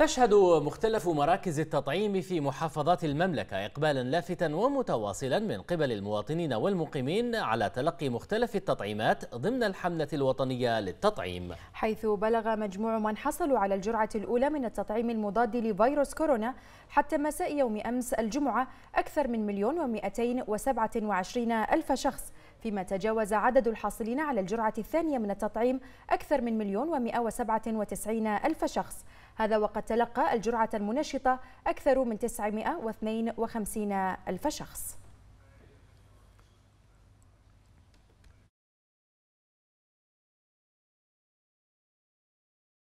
تشهد مختلف مراكز التطعيم في محافظات المملكة إقبالا لافتا ومتواصلا من قبل المواطنين والمقيمين على تلقي مختلف التطعيمات ضمن الحملة الوطنية للتطعيم حيث بلغ مجموع من حصلوا على الجرعة الأولى من التطعيم المضاد لفيروس كورونا حتى مساء يوم أمس الجمعة أكثر من مليون ومئتين وسبعة وعشرين ألف شخص فيما تجاوز عدد الحاصلين على الجرعة الثانية من التطعيم أكثر من مليون ومئة وسبعة وتسعين ألف شخص هذا وقد تلقى الجرعة المنشطة أكثر من وخمسين ألف شخص